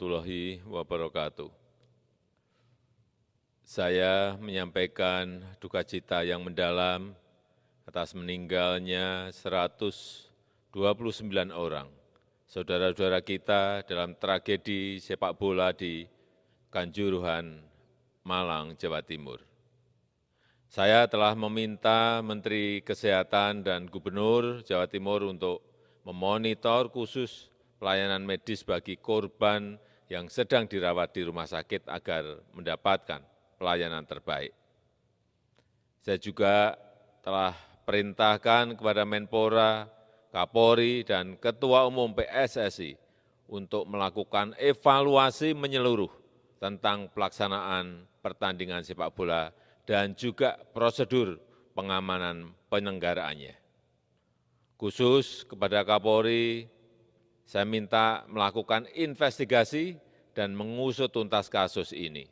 warahmatullahi wabarakatuh. Saya menyampaikan duka cita yang mendalam atas meninggalnya 129 orang, saudara-saudara kita dalam tragedi sepak bola di Kanjuruhan, Malang, Jawa Timur. Saya telah meminta Menteri Kesehatan dan Gubernur Jawa Timur untuk memonitor khusus pelayanan medis bagi korban yang sedang dirawat di rumah sakit agar mendapatkan pelayanan terbaik. Saya juga telah perintahkan kepada Menpora, Kapolri, dan Ketua Umum PSSI untuk melakukan evaluasi menyeluruh tentang pelaksanaan pertandingan sepak bola dan juga prosedur pengamanan penyelenggaraannya. Khusus kepada Kapolri, saya minta melakukan investigasi dan mengusut tuntas kasus ini.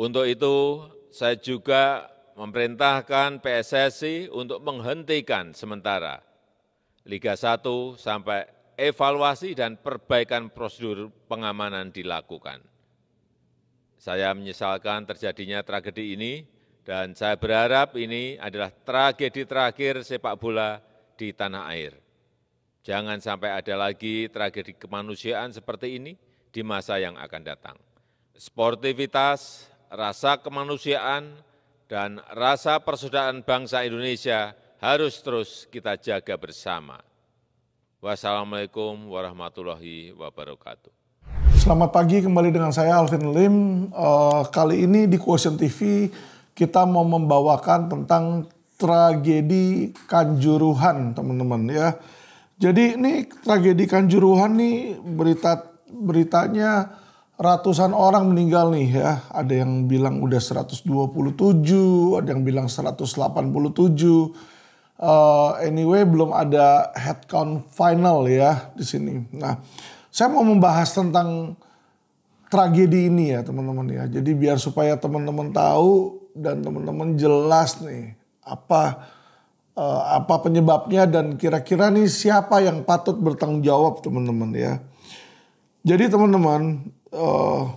Untuk itu, saya juga memerintahkan PSSI untuk menghentikan sementara Liga 1 sampai evaluasi dan perbaikan prosedur pengamanan dilakukan. Saya menyesalkan terjadinya tragedi ini dan saya berharap ini adalah tragedi terakhir sepak bola di tanah air. Jangan sampai ada lagi tragedi kemanusiaan seperti ini di masa yang akan datang. Sportivitas, rasa kemanusiaan, dan rasa persaudaraan bangsa Indonesia harus terus kita jaga bersama. Wassalamualaikum warahmatullahi wabarakatuh. Selamat pagi kembali dengan saya Alvin Lim. Uh, kali ini di Quotient TV kita mau membawakan tentang tragedi Kanjuruhan, teman-teman ya. Jadi ini tragedi Kanjuruhan nih berita beritanya ratusan orang meninggal nih ya. Ada yang bilang udah 127, ada yang bilang 187. Uh, eh, anyway belum ada headcount final ya di sini. Nah, saya mau membahas tentang tragedi ini ya teman-teman ya. Jadi biar supaya teman-teman tahu dan teman-teman jelas nih apa Eh, apa penyebabnya dan kira-kira nih siapa yang patut bertanggung jawab teman-teman ya. Jadi teman-teman uh,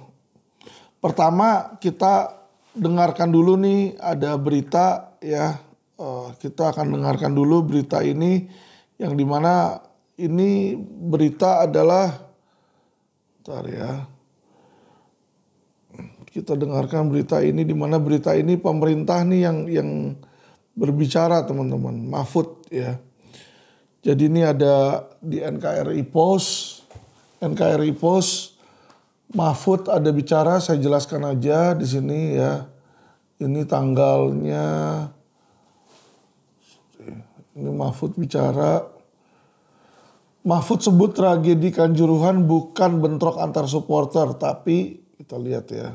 pertama kita dengarkan dulu nih ada berita ya uh, kita akan dengarkan dulu berita ini yang dimana ini berita adalah bentar ya kita dengarkan berita ini di mana berita ini pemerintah nih yang yang berbicara teman-teman, Mahfud ya. Jadi ini ada di NKRI Pos, NKRI Pos, Mahfud ada bicara, saya jelaskan aja di sini ya. Ini tanggalnya, ini Mahfud bicara. Mahfud sebut tragedi Kanjuruhan bukan bentrok antar supporter, tapi kita lihat ya.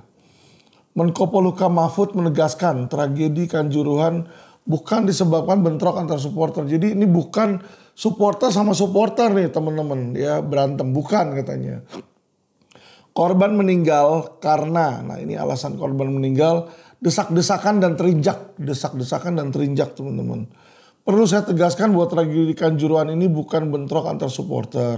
Menko Polhukam Mahfud menegaskan tragedi Kanjuruhan bukan disebabkan bentrok antar supporter. Jadi ini bukan supporter sama supporter nih teman-teman ya berantem bukan katanya. Korban meninggal karena, nah ini alasan korban meninggal, desak-desakan dan terinjak, desak-desakan dan terinjak teman-teman. Perlu saya tegaskan buat tragedi Kanjuruhan ini bukan bentrok antar supporter.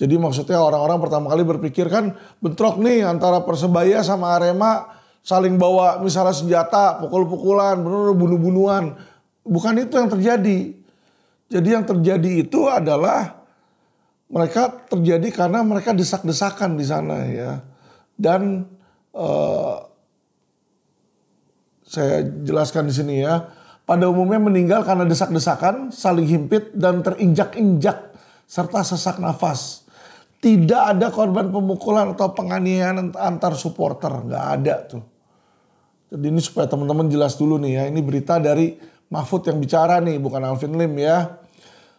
Jadi maksudnya orang-orang pertama kali berpikir kan bentrok nih antara Persebaya sama Arema saling bawa misalnya senjata, pukul-pukulan, benar bunuh-bunuhan. Bukan itu yang terjadi. Jadi yang terjadi itu adalah mereka terjadi karena mereka desak-desakan di sana ya. Dan uh, saya jelaskan di sini ya. Pada umumnya meninggal karena desak-desakan, saling himpit dan terinjak-injak serta sesak nafas tidak ada korban pemukulan atau penganiayaan antar supporter nggak ada tuh jadi ini supaya teman-teman jelas dulu nih ya. Ini berita dari Mahfud yang bicara nih, bukan Alvin Lim ya.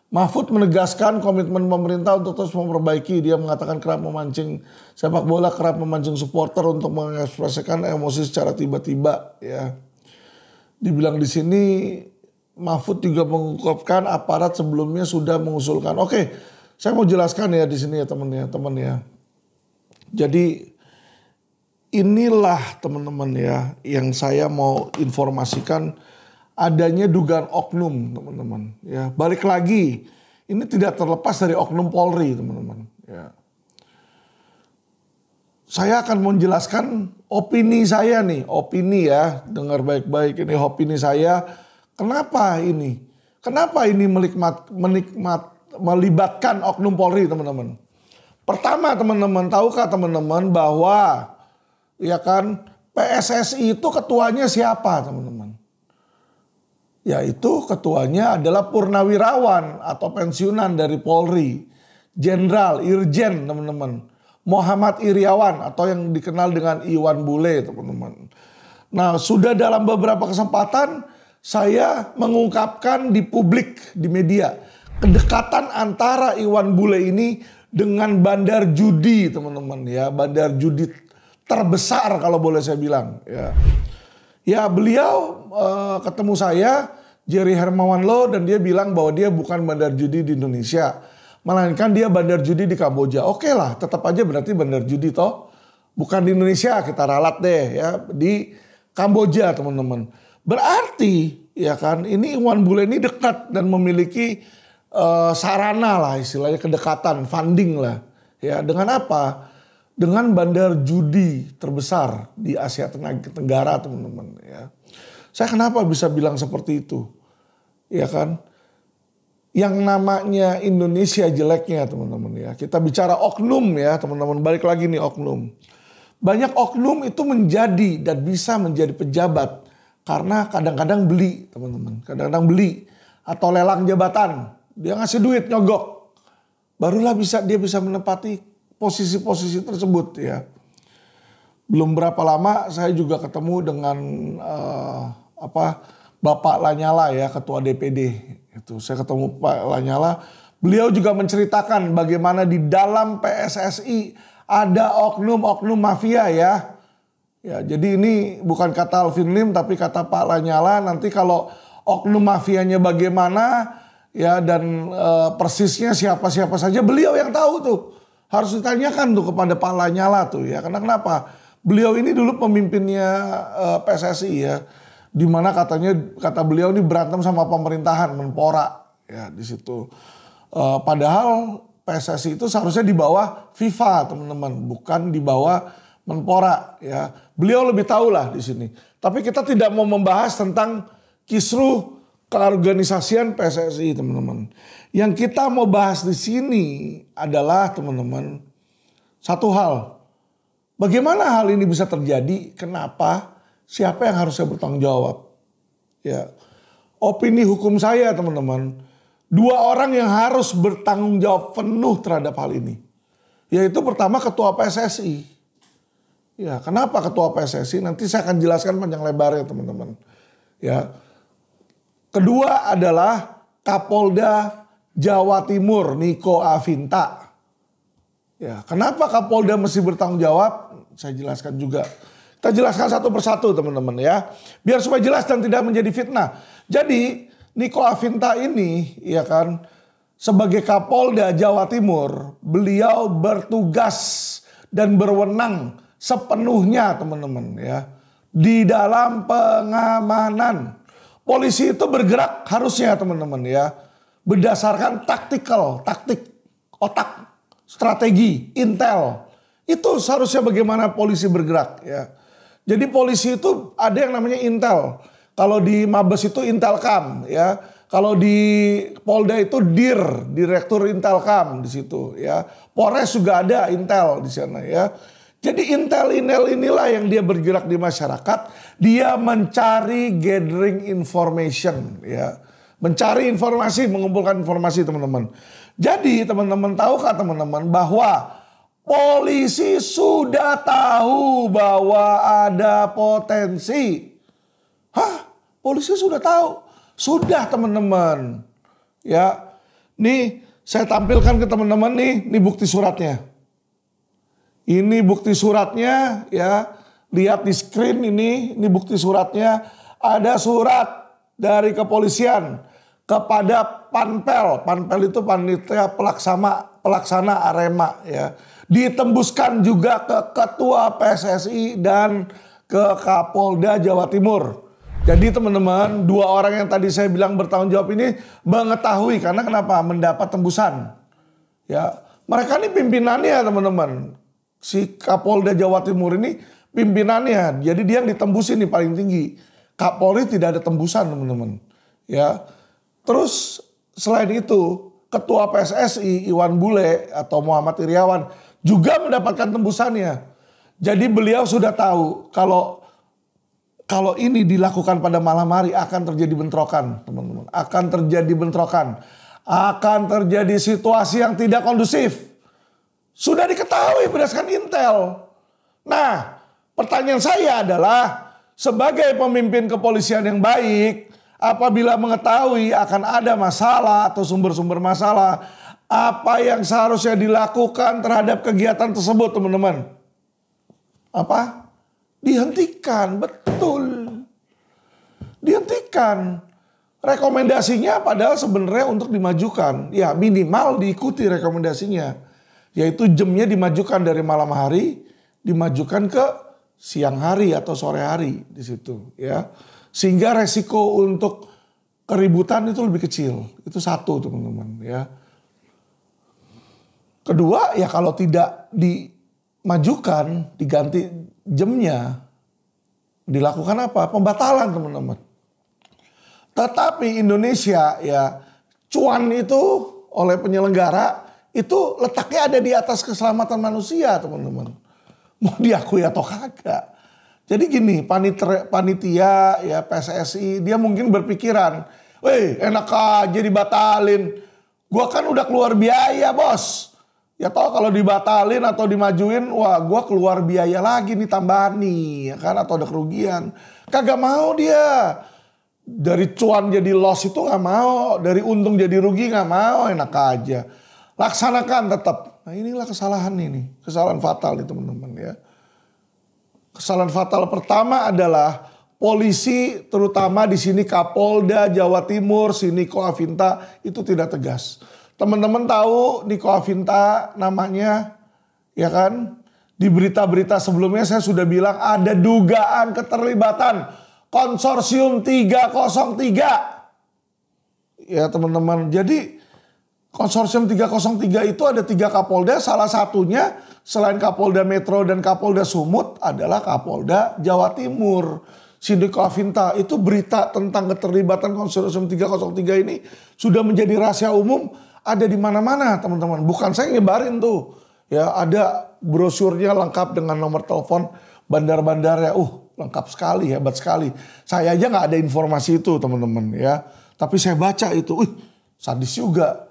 Mahfud menegaskan komitmen pemerintah untuk terus memperbaiki. Dia mengatakan kerap memancing sepak bola, kerap memancing supporter untuk mengekspresikan emosi secara tiba-tiba ya. Dibilang di sini Mahfud juga mengungkapkan aparat sebelumnya sudah mengusulkan. Oke, saya mau jelaskan ya di sini ya teman ya, teman ya. Jadi inilah teman-teman ya yang saya mau informasikan adanya dugaan oknum teman-teman ya balik lagi ini tidak terlepas dari oknum Polri teman-teman ya saya akan menjelaskan opini saya nih opini ya dengar baik-baik ini opini saya kenapa ini kenapa ini menikmat menikmat melibatkan oknum Polri teman-teman pertama teman-teman tahukah teman-teman bahwa ya kan PSSI itu ketuanya siapa teman-teman? Ya itu ketuanya adalah Purnawirawan atau pensiunan dari Polri, Jenderal Irjen teman-teman, Muhammad Iriawan atau yang dikenal dengan Iwan Bule teman-teman. Nah sudah dalam beberapa kesempatan saya mengungkapkan di publik, di media, kedekatan antara Iwan Bule ini dengan bandar judi teman-teman ya, bandar judi terbesar kalau boleh saya bilang. Ya, ya beliau uh, ketemu saya Jerry Hermawan Lo dan dia bilang bahwa dia bukan bandar judi di Indonesia, melainkan dia bandar judi di Kamboja. Oke okay lah, tetap aja berarti bandar judi toh bukan di Indonesia kita ralat deh ya di Kamboja teman-teman. Berarti ya kan ini Iwan Bule ini dekat dan memiliki uh, sarana lah istilahnya kedekatan funding lah ya dengan apa? dengan bandar judi terbesar di Asia Tenggara, teman-teman ya. Saya kenapa bisa bilang seperti itu? Ya kan? Yang namanya Indonesia jeleknya, teman-teman ya. Kita bicara oknum ya, teman-teman. Balik lagi nih oknum. Banyak oknum itu menjadi dan bisa menjadi pejabat karena kadang-kadang beli, teman-teman. Kadang-kadang beli atau lelang jabatan. Dia ngasih duit nyogok. Barulah bisa dia bisa menepati posisi-posisi tersebut ya. Belum berapa lama saya juga ketemu dengan uh, apa Bapak Lanyala ya ketua DPD itu. Saya ketemu Pak Lanyala, beliau juga menceritakan bagaimana di dalam PSSI ada oknum-oknum mafia ya. Ya, jadi ini bukan kata Alvin Lim tapi kata Pak Lanyala nanti kalau oknum mafianya bagaimana ya dan e, persisnya siapa-siapa saja beliau yang tahu tuh harus ditanyakan tuh kepada Pak Lanyala tuh ya. Karena kenapa? Beliau ini dulu pemimpinnya uh, eh, PSSI ya. Dimana katanya kata beliau ini berantem sama pemerintahan Menpora ya di situ. Uh, padahal PSSI itu seharusnya di bawah FIFA teman-teman, bukan di bawah Menpora ya. Beliau lebih tahu lah di sini. Tapi kita tidak mau membahas tentang kisruh keorganisasian PSSI teman-teman. Yang kita mau bahas di sini adalah teman-teman satu hal. Bagaimana hal ini bisa terjadi? Kenapa? Siapa yang harus saya bertanggung jawab? Ya. Opini hukum saya teman-teman, dua orang yang harus bertanggung jawab penuh terhadap hal ini. Yaitu pertama ketua PSSI. Ya, kenapa ketua PSSI? Nanti saya akan jelaskan panjang lebar ya teman-teman. Ya. Kedua adalah Kapolda Jawa Timur Niko Avinta. Ya, kenapa Kapolda mesti bertanggung jawab? Saya jelaskan juga. Kita jelaskan satu persatu teman-teman ya. Biar supaya jelas dan tidak menjadi fitnah. Jadi Niko Avinta ini ya kan sebagai Kapolda Jawa Timur, beliau bertugas dan berwenang sepenuhnya teman-teman ya di dalam pengamanan. Polisi itu bergerak harusnya teman-teman ya berdasarkan taktikal, taktik, otak, strategi, intel. Itu seharusnya bagaimana polisi bergerak ya. Jadi polisi itu ada yang namanya intel. Kalau di Mabes itu Intelkam ya. Kalau di Polda itu DIR, Direktur Intelkam di situ ya. Polres juga ada Intel di sana ya. Jadi Intel Intel inilah yang dia bergerak di masyarakat, dia mencari gathering information ya mencari informasi, mengumpulkan informasi teman-teman. Jadi teman-teman tahu tahukah teman-teman bahwa polisi sudah tahu bahwa ada potensi. Hah? Polisi sudah tahu. Sudah teman-teman. Ya. Nih saya tampilkan ke teman-teman nih, nih bukti suratnya. Ini bukti suratnya ya. Lihat di screen ini, ini bukti suratnya. Ada surat dari kepolisian kepada Panpel. Panpel itu panitia pelaksana pelaksana Arema ya. Ditembuskan juga ke ketua PSSI dan ke Kapolda Jawa Timur. Jadi teman-teman, dua orang yang tadi saya bilang bertanggung jawab ini mengetahui karena kenapa mendapat tembusan. Ya, mereka ini pimpinannya teman-teman. Si Kapolda Jawa Timur ini pimpinannya. Jadi dia yang ditembusin nih paling tinggi. Kapolri tidak ada tembusan teman-teman. Ya. Terus selain itu ketua PSSI Iwan Bule atau Muhammad Iriawan juga mendapatkan tembusannya. Jadi beliau sudah tahu kalau kalau ini dilakukan pada malam hari akan terjadi bentrokan, teman-teman. Akan terjadi bentrokan. Akan terjadi situasi yang tidak kondusif. Sudah diketahui berdasarkan intel. Nah, pertanyaan saya adalah sebagai pemimpin kepolisian yang baik, apabila mengetahui akan ada masalah atau sumber-sumber masalah, apa yang seharusnya dilakukan terhadap kegiatan tersebut, teman-teman? Apa? Dihentikan, betul. Dihentikan. Rekomendasinya padahal sebenarnya untuk dimajukan. Ya, minimal diikuti rekomendasinya. Yaitu jamnya dimajukan dari malam hari, dimajukan ke siang hari atau sore hari di situ ya. Sehingga resiko untuk keributan itu lebih kecil. Itu satu teman-teman ya. Kedua ya kalau tidak dimajukan, diganti jamnya, dilakukan apa? Pembatalan teman-teman. Tetapi Indonesia ya cuan itu oleh penyelenggara itu letaknya ada di atas keselamatan manusia teman-teman mau diakui atau kagak. Jadi gini, panitre, panitia ya PSSI dia mungkin berpikiran, "Woi, enak aja dibatalin. Gua kan udah keluar biaya, Bos." Ya toh kalau dibatalin atau dimajuin, wah gua keluar biaya lagi nih tambahan nih, ya kan atau ada kerugian. Kagak mau dia. Dari cuan jadi loss itu nggak mau, dari untung jadi rugi nggak mau, enak aja. Laksanakan tetap Nah inilah kesalahan ini, kesalahan fatal nih teman-teman ya. Kesalahan fatal pertama adalah polisi terutama di sini Kapolda Jawa Timur, sini Niko itu tidak tegas. Teman-teman tahu Niko Avinta namanya ya kan? Di berita-berita sebelumnya saya sudah bilang ada dugaan keterlibatan konsorsium 303. Ya teman-teman, jadi konsorsium 303 itu ada tiga Kapolda, salah satunya selain Kapolda Metro dan Kapolda Sumut adalah Kapolda Jawa Timur. Sidik Avinta itu berita tentang keterlibatan konsorsium 303 ini sudah menjadi rahasia umum ada di mana-mana teman-teman. Bukan saya nyebarin tuh. Ya ada brosurnya lengkap dengan nomor telepon bandar-bandarnya. Uh lengkap sekali, hebat sekali. Saya aja nggak ada informasi itu teman-teman ya. Tapi saya baca itu, wih sadis juga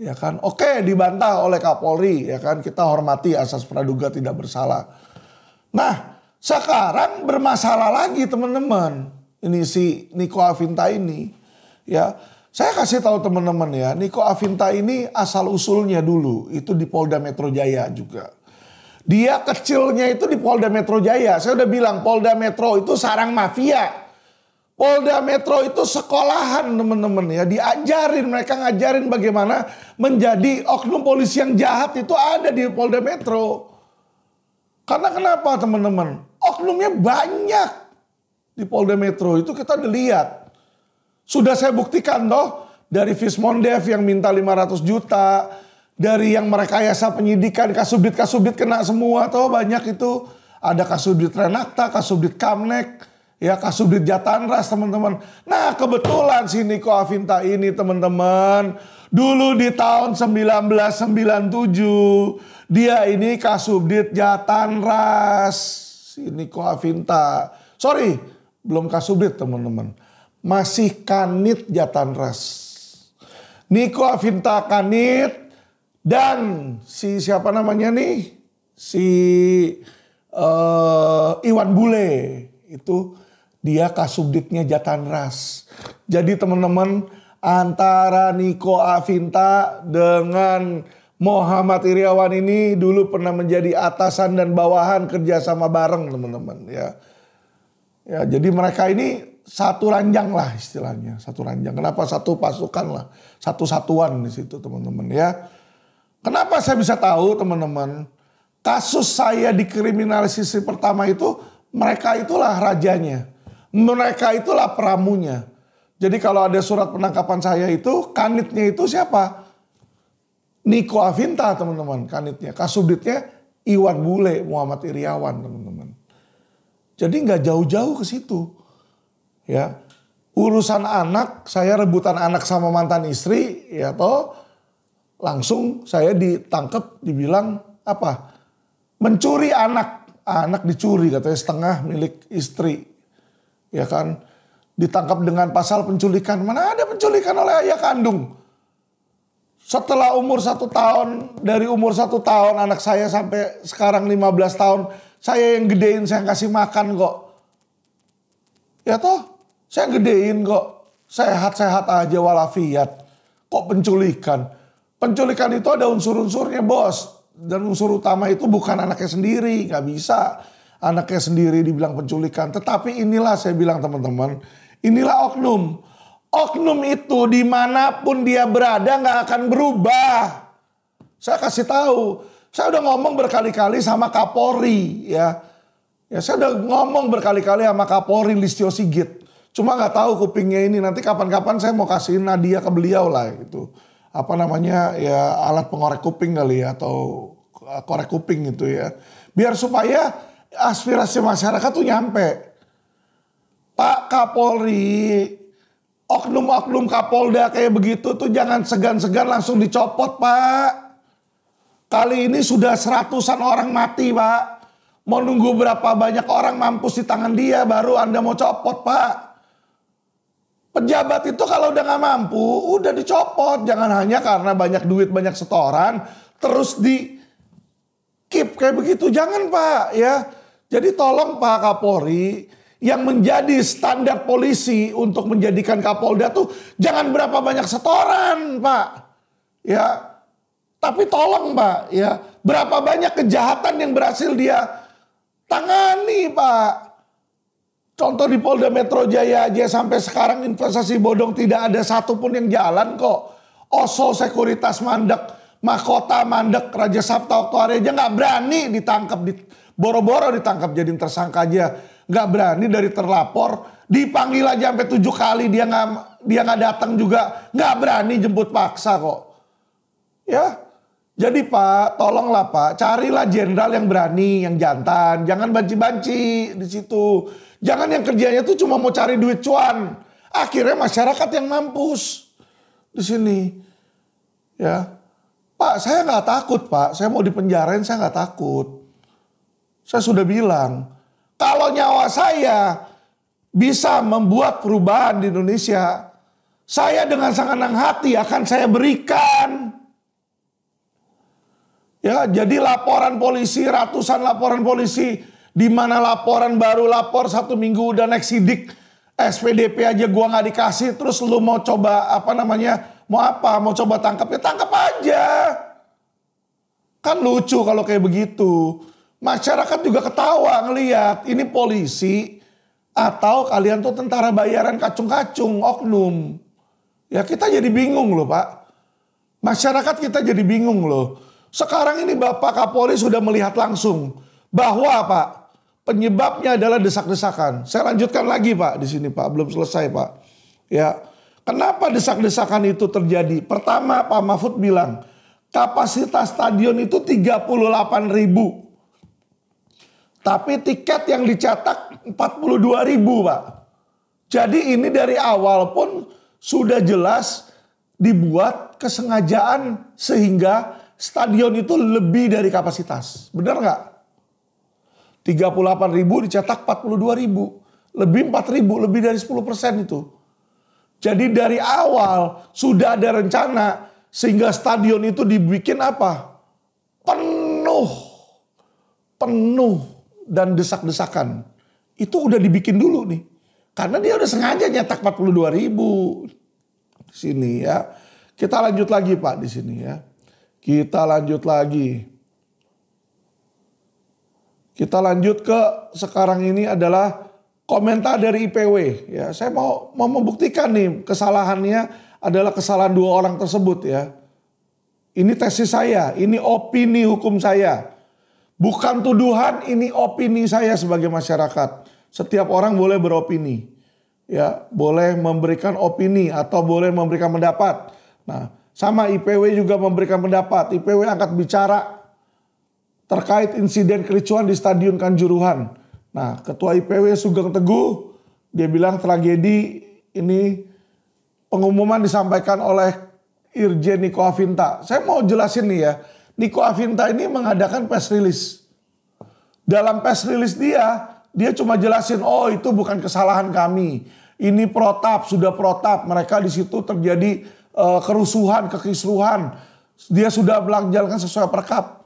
ya kan oke dibantah oleh Kapolri ya kan kita hormati asas praduga tidak bersalah nah sekarang bermasalah lagi teman-teman ini si Niko Avinta ini ya saya kasih tahu teman-teman ya Niko Avinta ini asal usulnya dulu itu di Polda Metro Jaya juga dia kecilnya itu di Polda Metro Jaya saya udah bilang Polda Metro itu sarang mafia Polda Metro itu sekolahan teman-teman ya diajarin mereka ngajarin bagaimana menjadi oknum polisi yang jahat itu ada di Polda Metro. Karena kenapa teman-teman? Oknumnya banyak di Polda Metro itu kita udah lihat. Sudah saya buktikan toh dari Vismondev yang minta 500 juta, dari yang mereka merekayasa penyidikan kasubdit kasubdit kena semua toh banyak itu. Ada kasubdit Renakta, kasubdit Kamnek, ya Kasubdit Jatanras teman-teman. Nah kebetulan si Niko Avinta ini teman-teman dulu di tahun 1997 dia ini Kasubdit Jatanras si Niko Avinta. Sorry belum Kasubdit teman-teman masih Kanit Jatanras. Niko Avinta Kanit dan si siapa namanya nih si uh, Iwan Bule itu dia kasubditnya Jatan Ras. Jadi teman-teman antara Niko Avinta dengan Muhammad Iriawan ini dulu pernah menjadi atasan dan bawahan kerjasama bareng teman-teman ya. Ya jadi mereka ini satu ranjang lah istilahnya, satu ranjang. Kenapa satu pasukan lah, satu satuan di situ teman-teman ya. Kenapa saya bisa tahu teman-teman? Kasus saya di dikriminalisasi pertama itu mereka itulah rajanya mereka itulah pramunya. Jadi kalau ada surat penangkapan saya itu, kanitnya itu siapa? Niko Avinta teman-teman, kanitnya. Kasubditnya Iwan Bule, Muhammad Iriawan teman-teman. Jadi nggak jauh-jauh ke situ. Ya, urusan anak, saya rebutan anak sama mantan istri, ya toh langsung saya ditangkap, dibilang apa? Mencuri anak, anak dicuri katanya setengah milik istri ya kan? Ditangkap dengan pasal penculikan. Mana ada penculikan oleh ayah kandung? Setelah umur satu tahun, dari umur satu tahun anak saya sampai sekarang 15 tahun, saya yang gedein, saya yang kasih makan kok. Ya toh, saya gedein kok. Sehat-sehat aja walafiat. Kok penculikan? Penculikan itu ada unsur-unsurnya bos. Dan unsur utama itu bukan anaknya sendiri, nggak bisa anaknya sendiri dibilang penculikan. Tetapi inilah saya bilang teman-teman, inilah oknum. Oknum itu dimanapun dia berada nggak akan berubah. Saya kasih tahu, saya udah ngomong berkali-kali sama Kapolri ya. Ya saya udah ngomong berkali-kali sama Kapolri Listio Sigit. Cuma nggak tahu kupingnya ini nanti kapan-kapan saya mau kasihin Nadia ke beliau lah itu apa namanya ya alat pengorek kuping kali ya atau eh, korek kuping gitu ya biar supaya aspirasi masyarakat tuh nyampe. Pak Kapolri, oknum-oknum Kapolda kayak begitu tuh jangan segan-segan langsung dicopot, Pak. Kali ini sudah seratusan orang mati, Pak. Mau nunggu berapa banyak orang mampus di tangan dia baru Anda mau copot, Pak. Pejabat itu kalau udah nggak mampu, udah dicopot. Jangan hanya karena banyak duit, banyak setoran, terus di keep kayak begitu. Jangan, Pak, ya jadi tolong Pak Kapolri yang menjadi standar polisi untuk menjadikan Kapolda tuh jangan berapa banyak setoran, Pak. Ya. Tapi tolong, Pak, ya. Berapa banyak kejahatan yang berhasil dia tangani, Pak. Contoh di Polda Metro Jaya aja sampai sekarang investasi bodong tidak ada satupun yang jalan kok. Oso Sekuritas mandek, Mahkota mandek, Raja Sabta Oktohari aja nggak berani ditangkap di Boro-boro ditangkap jadi tersangka aja. Nggak berani dari terlapor. Dipanggil aja sampai tujuh kali dia nggak dia nggak datang juga. Nggak berani jemput paksa kok. Ya. Jadi Pak, tolonglah Pak, carilah jenderal yang berani, yang jantan. Jangan banci-banci di situ. Jangan yang kerjanya tuh cuma mau cari duit cuan. Akhirnya masyarakat yang mampus di sini. Ya, Pak, saya nggak takut, Pak. Saya mau dipenjarain, saya nggak takut. Saya sudah bilang, kalau nyawa saya bisa membuat perubahan di Indonesia, saya dengan sangat senang hati akan saya berikan. Ya, jadi laporan polisi, ratusan laporan polisi, di mana laporan baru lapor satu minggu udah naik sidik, SPDP aja gua nggak dikasih, terus lu mau coba apa namanya, mau apa, mau coba tangkap ya tangkap aja. Kan lucu kalau kayak begitu. Masyarakat juga ketawa ngeliat ini polisi atau kalian tuh tentara bayaran kacung-kacung oknum. Ya kita jadi bingung loh Pak. Masyarakat kita jadi bingung loh. Sekarang ini Bapak Kapolri sudah melihat langsung bahwa Pak penyebabnya adalah desak-desakan. Saya lanjutkan lagi Pak di sini Pak, belum selesai Pak. Ya, kenapa desak-desakan itu terjadi? Pertama Pak Mahfud bilang kapasitas stadion itu 38 ribu tapi tiket yang dicetak 42 ribu Pak. Jadi ini dari awal pun sudah jelas dibuat kesengajaan sehingga stadion itu lebih dari kapasitas. Benar nggak? 38 ribu dicetak 42 ribu. Lebih 4 ribu, lebih dari 10 persen itu. Jadi dari awal sudah ada rencana sehingga stadion itu dibikin apa? Penuh. Penuh dan desak-desakan itu udah dibikin dulu nih. Karena dia udah sengaja nyetak 42 ribu di sini ya. Kita lanjut lagi Pak di sini ya. Kita lanjut lagi. Kita lanjut ke sekarang ini adalah komentar dari IPW ya. Saya mau mau membuktikan nih kesalahannya adalah kesalahan dua orang tersebut ya. Ini tesis saya, ini opini hukum saya. Bukan tuduhan, ini opini saya sebagai masyarakat. Setiap orang boleh beropini. Ya, boleh memberikan opini atau boleh memberikan pendapat. Nah, sama IPW juga memberikan pendapat. IPW angkat bicara terkait insiden kericuan di Stadion Kanjuruhan. Nah, Ketua IPW Sugeng Teguh dia bilang tragedi ini pengumuman disampaikan oleh Irjen Niko Avinta. Saya mau jelasin nih ya Niko Avinta ini mengadakan press release. Dalam press release dia, dia cuma jelasin, oh itu bukan kesalahan kami. Ini protap, sudah protap. Mereka di situ terjadi uh, kerusuhan, kekisruhan. Dia sudah melanjalkan sesuai perkap.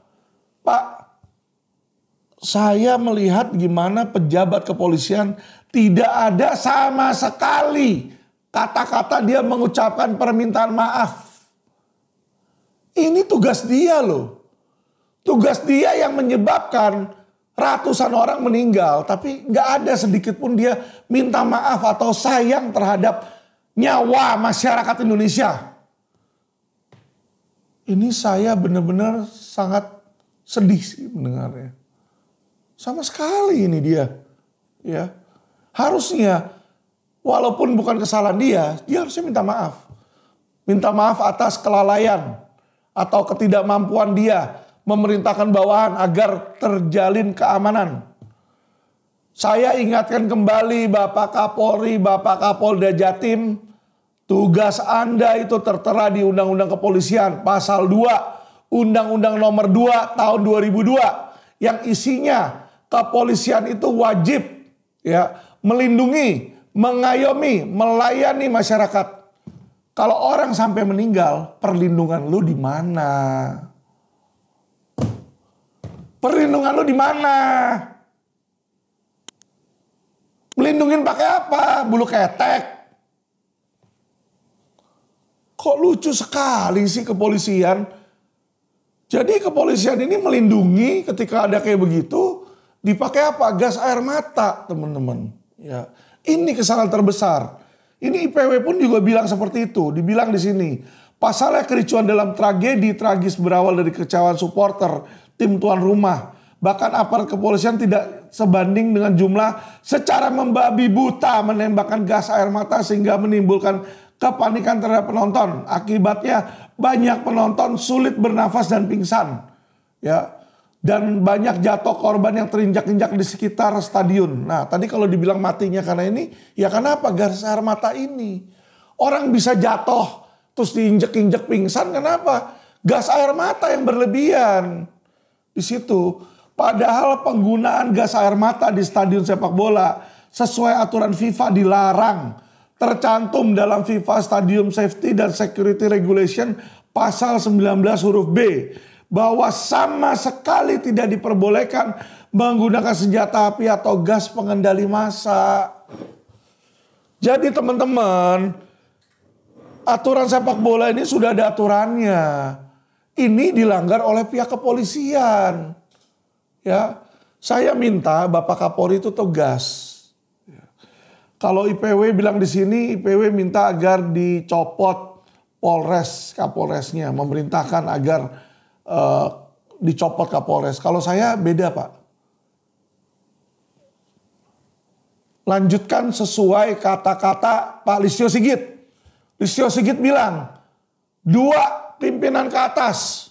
Pak, saya melihat gimana pejabat kepolisian tidak ada sama sekali kata-kata dia mengucapkan permintaan maaf ini tugas dia loh. Tugas dia yang menyebabkan ratusan orang meninggal. Tapi gak ada sedikit pun dia minta maaf atau sayang terhadap nyawa masyarakat Indonesia. Ini saya benar-benar sangat sedih sih mendengarnya. Sama sekali ini dia. ya Harusnya walaupun bukan kesalahan dia, dia harusnya minta maaf. Minta maaf atas kelalaian atau ketidakmampuan dia memerintahkan bawahan agar terjalin keamanan. Saya ingatkan kembali Bapak Kapolri, Bapak Kapolda Jatim, tugas Anda itu tertera di Undang-Undang Kepolisian pasal 2, Undang-Undang nomor 2 tahun 2002 yang isinya kepolisian itu wajib ya melindungi, mengayomi, melayani masyarakat. Kalau orang sampai meninggal, perlindungan lu di mana? Perlindungan lu di mana? Melindungin pakai apa? Bulu ketek. Kok lucu sekali sih kepolisian? Jadi kepolisian ini melindungi ketika ada kayak begitu dipakai apa? Gas air mata, teman-teman. Ya, ini kesalahan terbesar. Ini IPW pun juga bilang seperti itu, dibilang di sini. Pasalnya kericuan dalam tragedi tragis berawal dari kecewaan supporter tim tuan rumah. Bahkan aparat kepolisian tidak sebanding dengan jumlah secara membabi buta menembakkan gas air mata sehingga menimbulkan kepanikan terhadap penonton. Akibatnya banyak penonton sulit bernafas dan pingsan. Ya, dan banyak jatuh korban yang terinjak-injak di sekitar stadion. Nah, tadi kalau dibilang matinya karena ini, ya kenapa garis air mata ini? Orang bisa jatuh terus diinjak-injak pingsan, kenapa? Gas air mata yang berlebihan di situ. Padahal penggunaan gas air mata di stadion sepak bola sesuai aturan FIFA dilarang. Tercantum dalam FIFA Stadium Safety dan Security Regulation pasal 19 huruf B bahwa sama sekali tidak diperbolehkan menggunakan senjata api atau gas pengendali massa. Jadi teman-teman, aturan sepak bola ini sudah ada aturannya. Ini dilanggar oleh pihak kepolisian. Ya, saya minta Bapak Kapolri itu tegas. Ya. Kalau IPW bilang di sini, IPW minta agar dicopot Polres, Kapolresnya, memerintahkan agar Eh, dicopot Kapolres. Kalau saya beda Pak. Lanjutkan sesuai kata-kata Pak Listio Sigit. Listio Sigit bilang, dua pimpinan ke atas.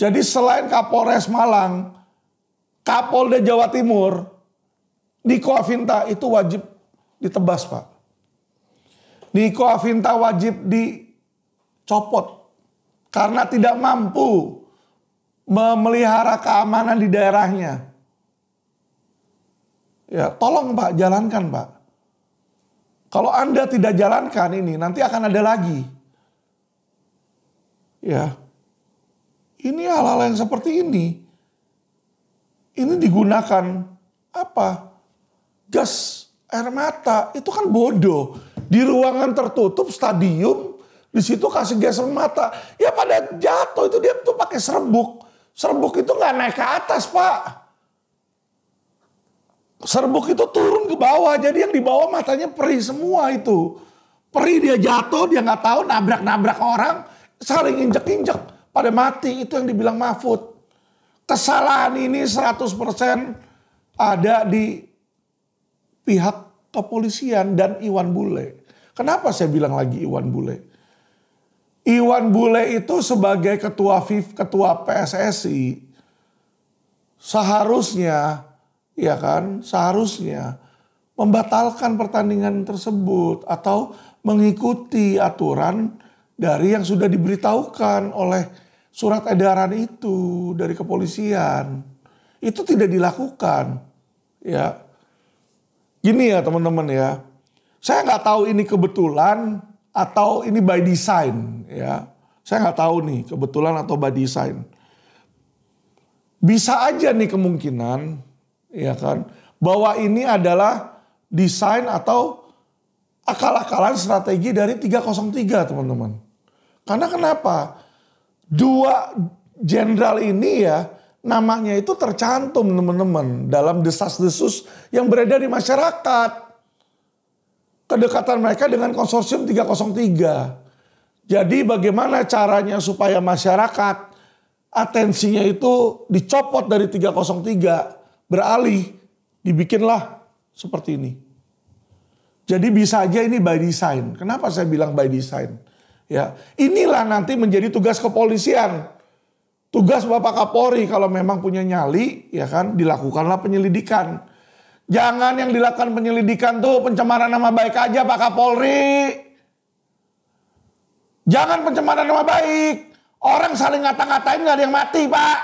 Jadi selain Kapolres Malang, Kapolda Jawa Timur, Niko Avinta itu wajib ditebas Pak. Niko Avinta wajib dicopot karena tidak mampu memelihara keamanan di daerahnya. Ya, tolong Pak, jalankan Pak. Kalau Anda tidak jalankan ini, nanti akan ada lagi. Ya. Ini hal-hal yang seperti ini. Ini digunakan apa? Gas air mata. Itu kan bodoh. Di ruangan tertutup stadium di situ kasih geser mata. Ya pada jatuh itu dia tuh pakai serbuk. Serbuk itu nggak naik ke atas pak. Serbuk itu turun ke bawah. Jadi yang di bawah matanya perih semua itu. Perih dia jatuh, dia nggak tahu nabrak-nabrak orang. Saling injek-injek. Pada mati itu yang dibilang Mahfud. Kesalahan ini 100% ada di pihak kepolisian dan Iwan Bule. Kenapa saya bilang lagi Iwan Bule? Iwan Bule itu sebagai ketua FIF, ketua PSSI seharusnya ya kan, seharusnya membatalkan pertandingan tersebut atau mengikuti aturan dari yang sudah diberitahukan oleh surat edaran itu dari kepolisian. Itu tidak dilakukan. Ya. Gini ya teman-teman ya. Saya nggak tahu ini kebetulan atau ini by design ya. Saya nggak tahu nih kebetulan atau by design. Bisa aja nih kemungkinan ya kan bahwa ini adalah desain atau akal-akalan strategi dari 303 teman-teman. Karena kenapa? Dua jenderal ini ya namanya itu tercantum teman-teman dalam desas-desus yang beredar di masyarakat kedekatan mereka dengan konsorsium 303. Jadi bagaimana caranya supaya masyarakat atensinya itu dicopot dari 303 beralih dibikinlah seperti ini. Jadi bisa aja ini by design. Kenapa saya bilang by design? Ya, inilah nanti menjadi tugas kepolisian. Tugas Bapak Kapolri kalau memang punya nyali, ya kan, dilakukanlah penyelidikan. Jangan yang dilakukan penyelidikan tuh pencemaran nama baik aja Pak Kapolri. Jangan pencemaran nama baik. Orang saling ngata-ngatain nggak ada yang mati Pak.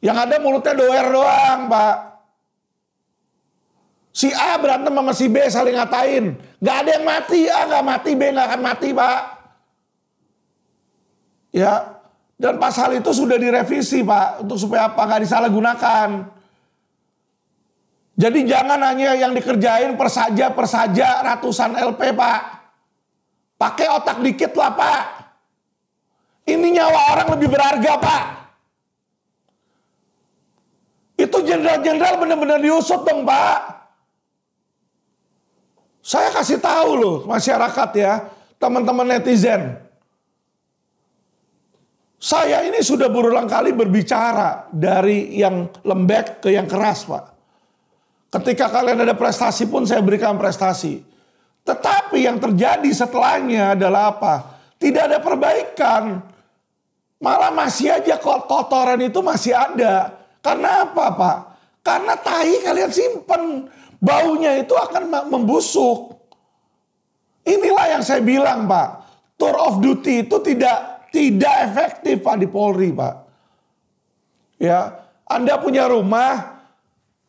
Yang ada mulutnya doer doang Pak. Si A berantem sama si B saling ngatain. Gak ada yang mati. A gak mati, B gak akan mati Pak. Ya, dan pasal itu sudah direvisi Pak. Untuk supaya apa? Gak disalahgunakan. Jadi jangan hanya yang dikerjain persaja-persaja ratusan LP, Pak. Pakai otak dikit lah, Pak. Ini nyawa orang lebih berharga, Pak. Itu jenderal-jenderal benar-benar diusut dong, Pak. Saya kasih tahu loh masyarakat ya, teman-teman netizen. Saya ini sudah berulang kali berbicara dari yang lembek ke yang keras, Pak. Ketika kalian ada prestasi pun saya berikan prestasi. Tetapi yang terjadi setelahnya adalah apa? Tidak ada perbaikan. Malah masih aja kotoran itu masih ada. Karena apa Pak? Karena tahi kalian simpen. Baunya itu akan membusuk. Inilah yang saya bilang Pak. Tour of duty itu tidak tidak efektif Pak di Polri Pak. Ya, Anda punya rumah,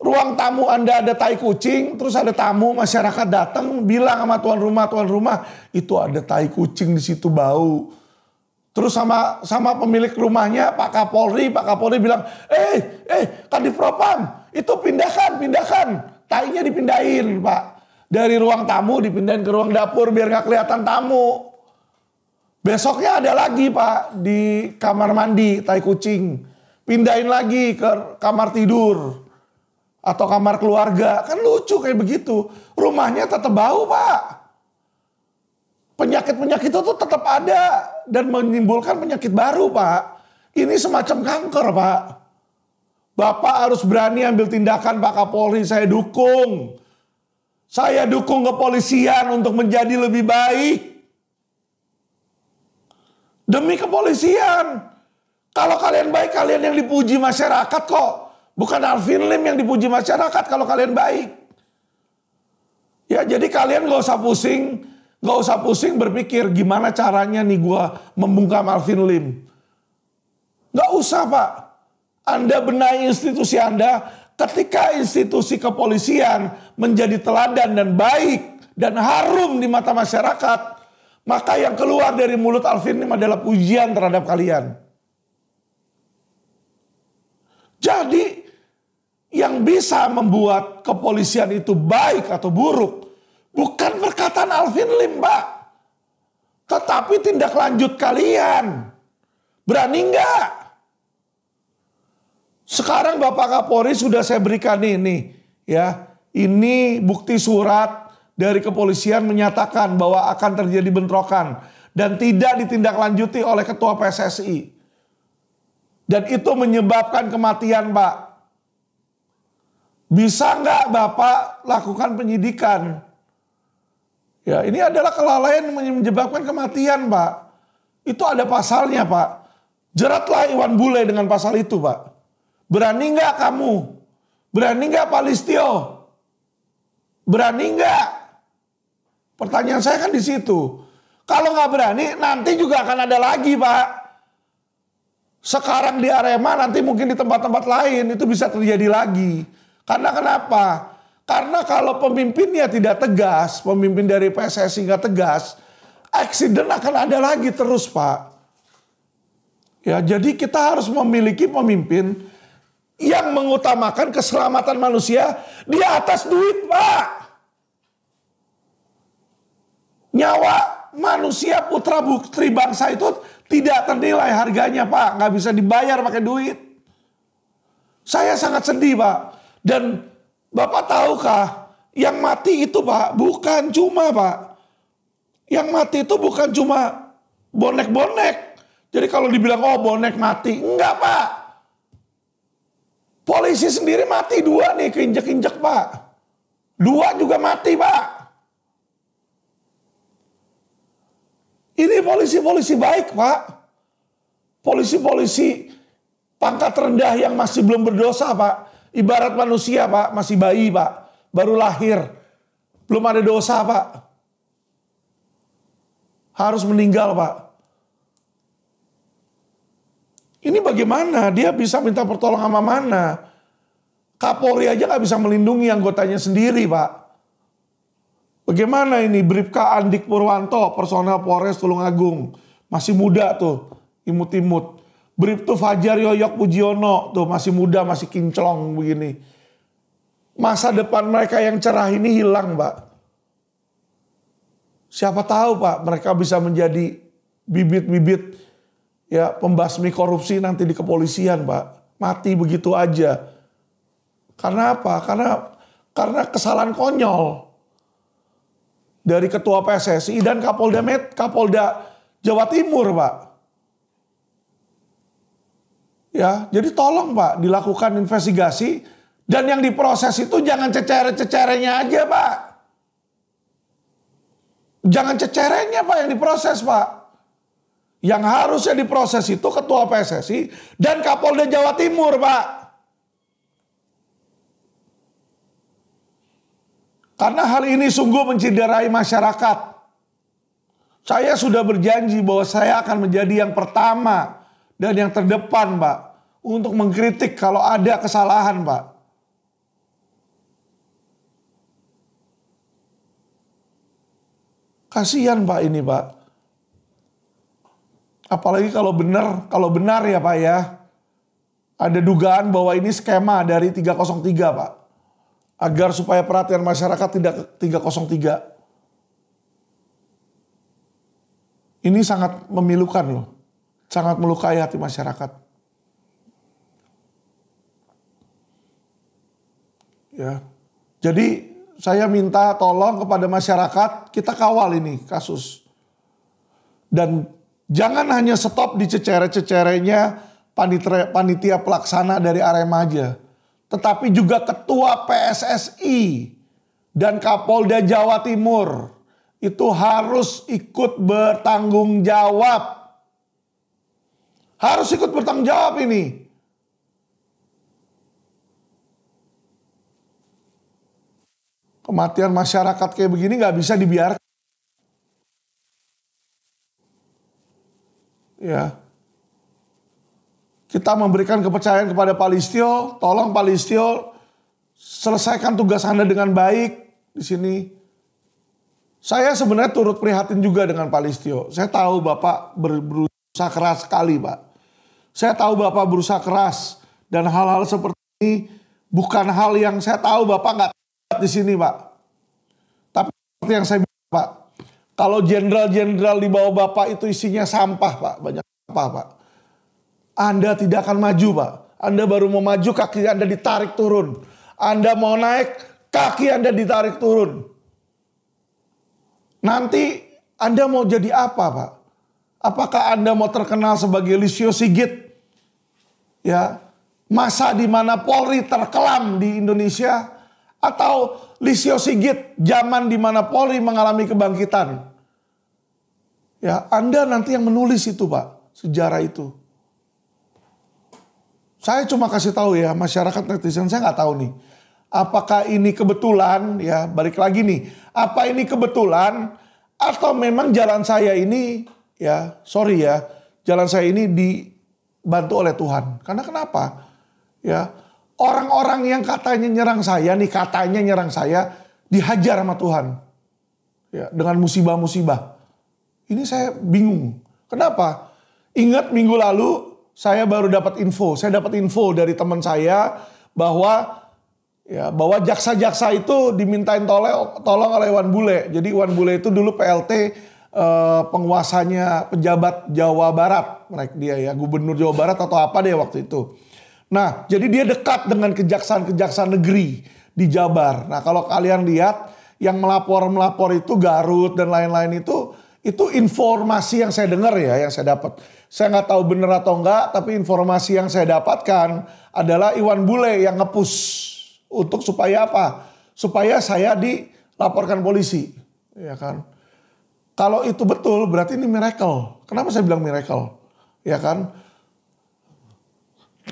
ruang tamu Anda ada tai kucing, terus ada tamu masyarakat datang bilang sama tuan rumah, tuan rumah, itu ada tai kucing di situ bau. Terus sama sama pemilik rumahnya Pak Kapolri, Pak Kapolri bilang, "Eh, eh, tadi Propam, itu pindahkan, pindahkan. Tainya dipindahin, Pak. Dari ruang tamu dipindahin ke ruang dapur biar nggak kelihatan tamu." Besoknya ada lagi, Pak, di kamar mandi tai kucing. Pindahin lagi ke kamar tidur atau kamar keluarga. Kan lucu kayak begitu. Rumahnya tetap bau, Pak. Penyakit-penyakit itu tetap ada dan menimbulkan penyakit baru, Pak. Ini semacam kanker, Pak. Bapak harus berani ambil tindakan Pak Kapolri, saya dukung. Saya dukung kepolisian untuk menjadi lebih baik. Demi kepolisian. Kalau kalian baik, kalian yang dipuji masyarakat kok. Bukan Alvin Lim yang dipuji masyarakat kalau kalian baik. Ya jadi kalian gak usah pusing, gak usah pusing berpikir gimana caranya nih gue membungkam Alvin Lim. Gak usah pak. Anda benahi institusi Anda ketika institusi kepolisian menjadi teladan dan baik dan harum di mata masyarakat. Maka yang keluar dari mulut Alvin Lim adalah pujian terhadap kalian. Jadi yang bisa membuat kepolisian itu baik atau buruk bukan perkataan Alvin Lim, Mbak. Tetapi tindak lanjut kalian. Berani enggak? Sekarang Bapak Kapolri sudah saya berikan ini, ya. Ini bukti surat dari kepolisian menyatakan bahwa akan terjadi bentrokan dan tidak ditindaklanjuti oleh ketua PSSI. Dan itu menyebabkan kematian, Pak. Bisa nggak Bapak lakukan penyidikan? Ya, ini adalah kelalaian menyebabkan kematian, Pak. Itu ada pasalnya, Pak. Jeratlah Iwan Bule dengan pasal itu, Pak. Berani nggak kamu? Berani nggak Pak Listio? Berani nggak? Pertanyaan saya kan di situ. Kalau nggak berani, nanti juga akan ada lagi, Pak. Sekarang di Arema, nanti mungkin di tempat-tempat lain, itu bisa terjadi lagi. Karena kenapa? Karena kalau pemimpinnya tidak tegas, pemimpin dari PSSI nggak tegas, aksiden akan ada lagi terus Pak. Ya, jadi kita harus memiliki pemimpin yang mengutamakan keselamatan manusia di atas duit, Pak. Nyawa manusia putra putri bangsa itu tidak ternilai harganya, Pak. Nggak bisa dibayar pakai duit. Saya sangat sedih, Pak. Dan Bapak tahukah yang mati itu Pak bukan cuma Pak. Yang mati itu bukan cuma bonek-bonek. Jadi kalau dibilang oh bonek mati, enggak Pak. Polisi sendiri mati dua nih keinjek-injek Pak. Dua juga mati Pak. Ini polisi-polisi baik Pak. Polisi-polisi pangkat rendah yang masih belum berdosa Pak Ibarat manusia pak, masih bayi pak, baru lahir, belum ada dosa pak. Harus meninggal pak. Ini bagaimana dia bisa minta pertolongan sama mana? Kapolri aja gak bisa melindungi anggotanya sendiri pak. Bagaimana ini Bripka Andik Purwanto, personal Polres Tulungagung. Masih muda tuh, imut-imut. Bripto Fajar Yoyok Pujiono tuh masih muda masih kinclong begini. Masa depan mereka yang cerah ini hilang, Pak. Siapa tahu, Pak, mereka bisa menjadi bibit-bibit ya pembasmi korupsi nanti di kepolisian, Pak. Mati begitu aja. Karena apa? Karena karena kesalahan konyol dari ketua PSSI dan Kapolda Met Kapolda Jawa Timur, Pak. Ya, jadi tolong Pak dilakukan investigasi dan yang diproses itu jangan cecere-cecerenya aja Pak. Jangan cecerenya Pak yang diproses Pak. Yang harusnya diproses itu ketua PSSI dan Kapolda Jawa Timur Pak. Karena hal ini sungguh menciderai masyarakat. Saya sudah berjanji bahwa saya akan menjadi yang pertama dan yang terdepan, Pak, untuk mengkritik kalau ada kesalahan, Pak. Kasihan, Pak, ini, Pak. Apalagi kalau benar, kalau benar ya, Pak, ya. Ada dugaan bahwa ini skema dari 303, Pak. Agar supaya perhatian masyarakat tidak 303. Ini sangat memilukan loh sangat melukai hati masyarakat. Ya. Jadi saya minta tolong kepada masyarakat, kita kawal ini kasus. Dan jangan hanya stop di cecere-cecerenya panitia, panitia pelaksana dari Arema aja. Tetapi juga ketua PSSI dan Kapolda Jawa Timur itu harus ikut bertanggung jawab harus ikut bertanggung jawab ini. Kematian masyarakat kayak begini nggak bisa dibiarkan. Ya. Kita memberikan kepercayaan kepada Palestio, tolong Palestio selesaikan tugas Anda dengan baik di sini. Saya sebenarnya turut prihatin juga dengan Listio. Saya tahu Bapak berusaha keras sekali, Pak. Saya tahu Bapak berusaha keras dan hal-hal seperti ini bukan hal yang saya tahu Bapak nggak di sini Pak. Tapi seperti yang saya bilang Pak, kalau jenderal-jenderal di bawah Bapak itu isinya sampah Pak, banyak sampah Pak. Anda tidak akan maju Pak. Anda baru mau maju kaki Anda ditarik turun. Anda mau naik kaki Anda ditarik turun. Nanti Anda mau jadi apa Pak? Apakah Anda mau terkenal sebagai Lisio Sigit? Ya, masa di mana Polri terkelam di Indonesia atau Lisio Sigit zaman di mana Polri mengalami kebangkitan? Ya, Anda nanti yang menulis itu, Pak, sejarah itu. Saya cuma kasih tahu ya, masyarakat netizen saya nggak tahu nih. Apakah ini kebetulan ya, balik lagi nih. Apa ini kebetulan atau memang jalan saya ini ya sorry ya jalan saya ini dibantu oleh Tuhan karena kenapa ya orang-orang yang katanya nyerang saya nih katanya nyerang saya dihajar sama Tuhan ya dengan musibah-musibah ini saya bingung kenapa ingat minggu lalu saya baru dapat info saya dapat info dari teman saya bahwa ya bahwa jaksa-jaksa itu dimintain tolong tolong oleh Wan Bule jadi Wan Bule itu dulu PLT Eh, penguasanya pejabat Jawa Barat, mereka dia ya gubernur Jawa Barat atau apa deh waktu itu. Nah, jadi dia dekat dengan kejaksaan-kejaksaan negeri di Jabar. Nah, kalau kalian lihat yang melapor-melapor itu Garut dan lain-lain itu itu informasi yang saya dengar ya, yang saya dapat. Saya nggak tahu benar atau enggak, tapi informasi yang saya dapatkan adalah Iwan Bule yang ngepus untuk supaya apa? Supaya saya dilaporkan polisi, ya kan? Kalau itu betul berarti ini miracle. Kenapa saya bilang miracle? Ya kan?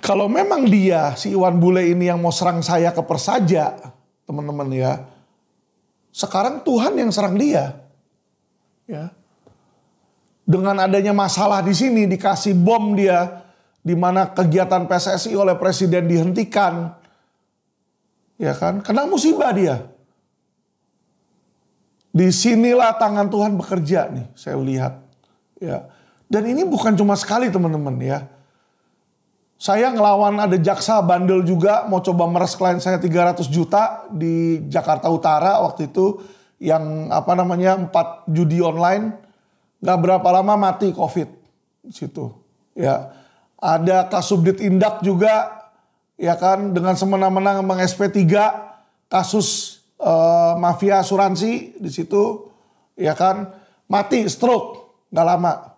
Kalau memang dia si Iwan Bule ini yang mau serang saya ke Persaja, teman-teman ya. Sekarang Tuhan yang serang dia. Ya. Dengan adanya masalah di sini dikasih bom dia di mana kegiatan PSSI oleh presiden dihentikan. Ya kan? Kena musibah dia. Disinilah tangan Tuhan bekerja nih, saya lihat. Ya. Dan ini bukan cuma sekali teman-teman ya. Saya ngelawan ada jaksa bandel juga, mau coba meres klien saya 300 juta di Jakarta Utara waktu itu. Yang apa namanya, empat judi online. nggak berapa lama mati covid situ. Ya. Ada Kasubdit Indak juga, ya kan, dengan semena-mena meng SP3, kasus Eh, mafia asuransi di situ ya kan mati stroke nggak lama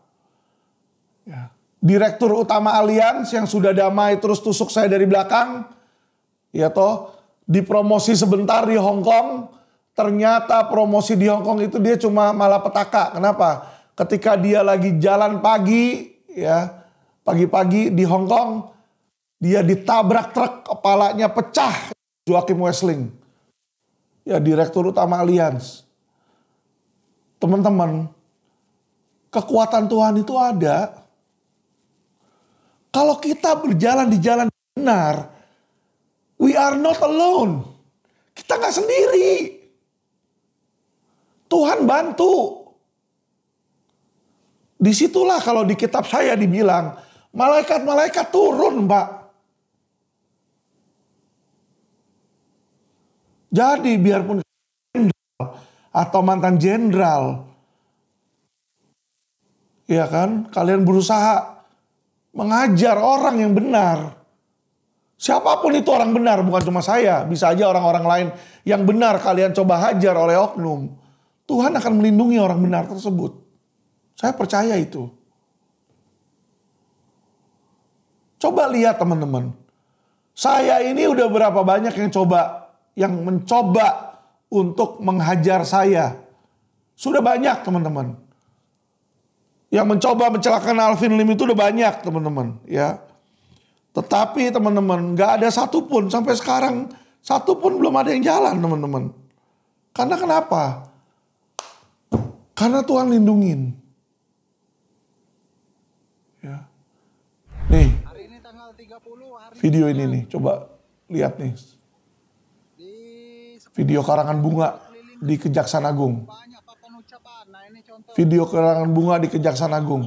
ya. direktur utama Alians yang sudah damai terus tusuk saya dari belakang ya toh dipromosi sebentar di Hong Kong ternyata promosi di Hong Kong itu dia cuma malah petaka kenapa ketika dia lagi jalan pagi ya pagi-pagi di Hong Kong dia ditabrak truk kepalanya pecah Joakim Wesling ya Direktur Utama alians, Teman-teman, kekuatan Tuhan itu ada. Kalau kita berjalan di jalan benar, we are not alone. Kita nggak sendiri. Tuhan bantu. Disitulah kalau di kitab saya dibilang, malaikat-malaikat turun mbak Jadi biarpun jenderal atau mantan jenderal, ya kan, kalian berusaha mengajar orang yang benar. Siapapun itu orang benar, bukan cuma saya. Bisa aja orang-orang lain yang benar kalian coba hajar oleh oknum. Tuhan akan melindungi orang benar tersebut. Saya percaya itu. Coba lihat teman-teman. Saya ini udah berapa banyak yang coba yang mencoba untuk menghajar saya. Sudah banyak teman-teman. Yang mencoba mencelakakan Alvin Lim itu udah banyak teman-teman ya. Tetapi teman-teman gak ada satupun sampai sekarang satupun belum ada yang jalan teman-teman. Karena kenapa? Karena Tuhan lindungin. Ya. Nih. Video ini nih, coba lihat nih video karangan bunga di Kejaksaan Agung. Video karangan bunga di Kejaksaan Agung.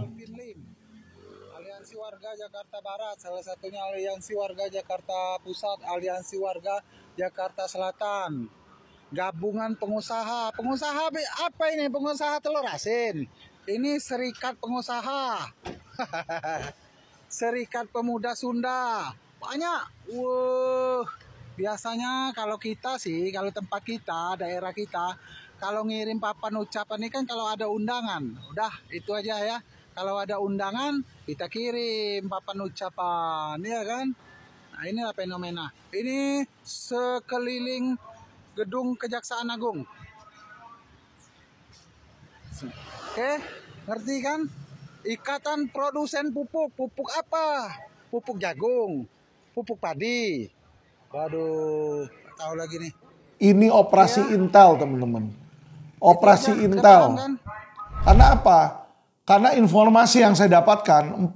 Aliansi Warga Jakarta Barat, salah satunya Aliansi Warga Jakarta Pusat, Aliansi Warga Jakarta Selatan. Gabungan pengusaha, pengusaha apa ini? Pengusaha telur asin. Ini serikat pengusaha. serikat Pemuda Sunda. Banyak. Wuh. Wow biasanya kalau kita sih kalau tempat kita daerah kita kalau ngirim papan ucapan ini kan kalau ada undangan udah itu aja ya kalau ada undangan kita kirim papan ucapan ya kan nah inilah fenomena ini sekeliling gedung kejaksaan agung oke eh, ngerti kan ikatan produsen pupuk pupuk apa pupuk jagung pupuk padi Waduh, tahu lagi nih. Ini operasi ya. intel, teman-teman. Operasi ya, intel. Kan? Karena apa? Karena informasi yang saya dapatkan, 46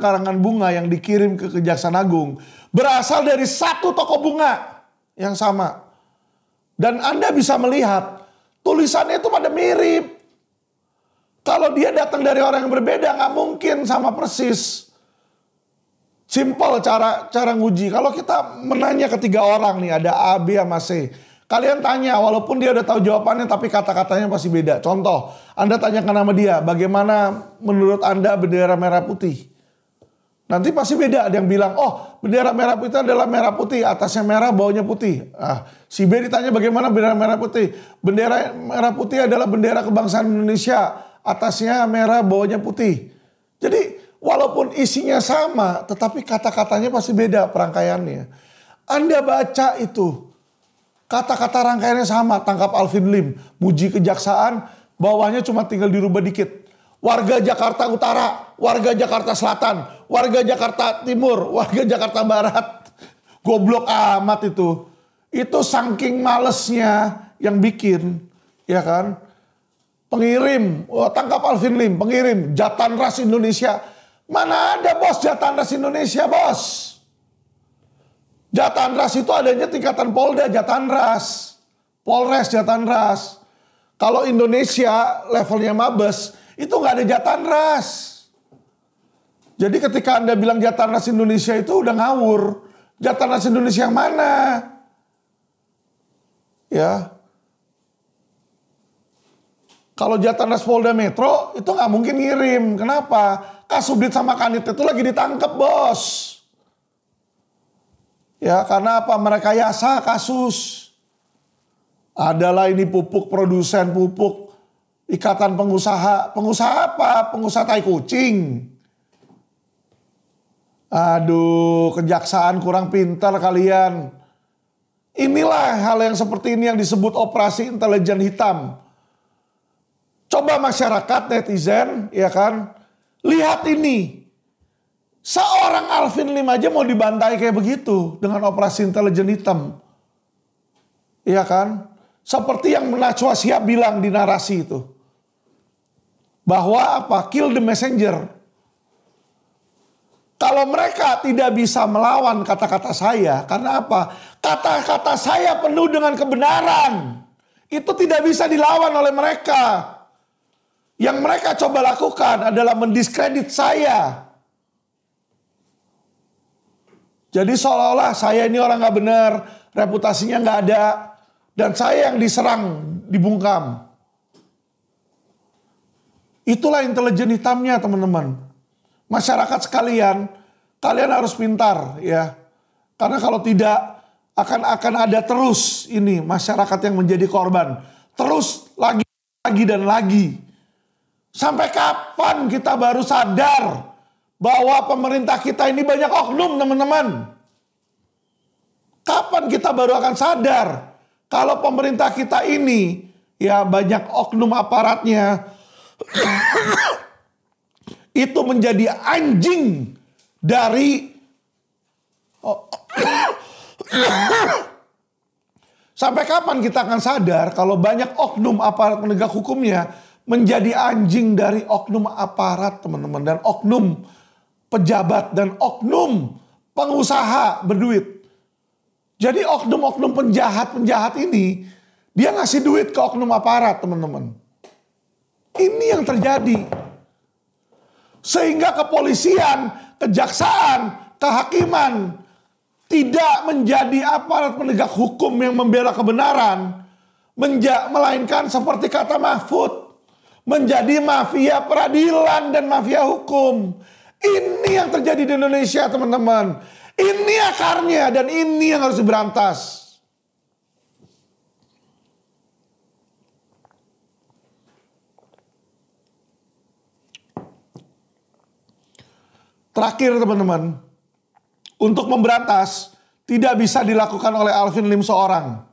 karangan bunga yang dikirim ke Kejaksaan Agung berasal dari satu toko bunga yang sama. Dan Anda bisa melihat tulisannya itu pada mirip. Kalau dia datang dari orang yang berbeda, nggak mungkin sama persis. Simple cara cara nguji. Kalau kita menanya ketiga orang nih ada A, B sama C. Kalian tanya walaupun dia udah tahu jawabannya tapi kata-katanya pasti beda. Contoh, Anda tanyakan sama dia bagaimana menurut Anda bendera merah putih? Nanti pasti beda ada yang bilang, "Oh, bendera merah putih adalah merah putih, atasnya merah, bawahnya putih." Ah, si B ditanya bagaimana bendera merah putih? Bendera merah putih adalah bendera kebangsaan Indonesia, atasnya merah, bawahnya putih. Jadi walaupun isinya sama, tetapi kata-katanya pasti beda perangkaiannya. Anda baca itu, kata-kata rangkaiannya sama, tangkap Alvin Lim, muji kejaksaan, bawahnya cuma tinggal dirubah dikit. Warga Jakarta Utara, warga Jakarta Selatan, warga Jakarta Timur, warga Jakarta Barat. Goblok amat itu. Itu saking malesnya yang bikin, ya kan? Pengirim, oh, tangkap Alvin Lim, pengirim, Jatan Ras Indonesia, Mana ada bos jatah Jatandras Indonesia bos? Jatah Jatandras itu adanya tingkatan Polda jatah Jatandras. Polres jatah Jatandras. Kalau Indonesia levelnya Mabes, itu nggak ada jatah Jatandras. Jadi ketika Anda bilang jatah Jatandras Indonesia itu udah ngawur. Jatah Jatandras Indonesia yang mana? Ya, kalau Jatanes Polda Metro itu nggak mungkin ngirim. Kenapa? Kasubdit sama Kanit itu lagi ditangkap bos. Ya karena apa? Mereka yasa kasus. Adalah ini pupuk produsen pupuk ikatan pengusaha. Pengusaha apa? Pengusaha tai kucing. Aduh, kejaksaan kurang pintar kalian. Inilah hal yang seperti ini yang disebut operasi intelijen hitam Coba masyarakat netizen ya kan. Lihat ini. Seorang Alvin Lim aja mau dibantai kayak begitu dengan operasi intelijen hitam. ya kan? Seperti yang Najwa Siap bilang di narasi itu. Bahwa apa? Kill the messenger. Kalau mereka tidak bisa melawan kata-kata saya, karena apa? Kata-kata saya penuh dengan kebenaran. Itu tidak bisa dilawan oleh mereka. Yang mereka coba lakukan adalah mendiskredit saya. Jadi seolah-olah saya ini orang nggak benar, reputasinya nggak ada, dan saya yang diserang, dibungkam. Itulah intelijen hitamnya teman-teman. Masyarakat sekalian, kalian harus pintar ya. Karena kalau tidak akan akan ada terus ini masyarakat yang menjadi korban. Terus lagi lagi dan lagi. Sampai kapan kita baru sadar bahwa pemerintah kita ini banyak oknum teman-teman? Kapan kita baru akan sadar kalau pemerintah kita ini ya banyak oknum aparatnya itu menjadi anjing dari Sampai kapan kita akan sadar kalau banyak oknum aparat penegak hukumnya menjadi anjing dari oknum aparat teman-teman dan oknum pejabat dan oknum pengusaha berduit. Jadi oknum-oknum penjahat-penjahat ini dia ngasih duit ke oknum aparat teman-teman. Ini yang terjadi. Sehingga kepolisian, kejaksaan, kehakiman tidak menjadi aparat penegak hukum yang membela kebenaran, melainkan seperti kata Mahfud, menjadi mafia peradilan dan mafia hukum. Ini yang terjadi di Indonesia, teman-teman. Ini akarnya dan ini yang harus diberantas. Terakhir teman-teman, untuk memberantas tidak bisa dilakukan oleh Alvin Lim seorang.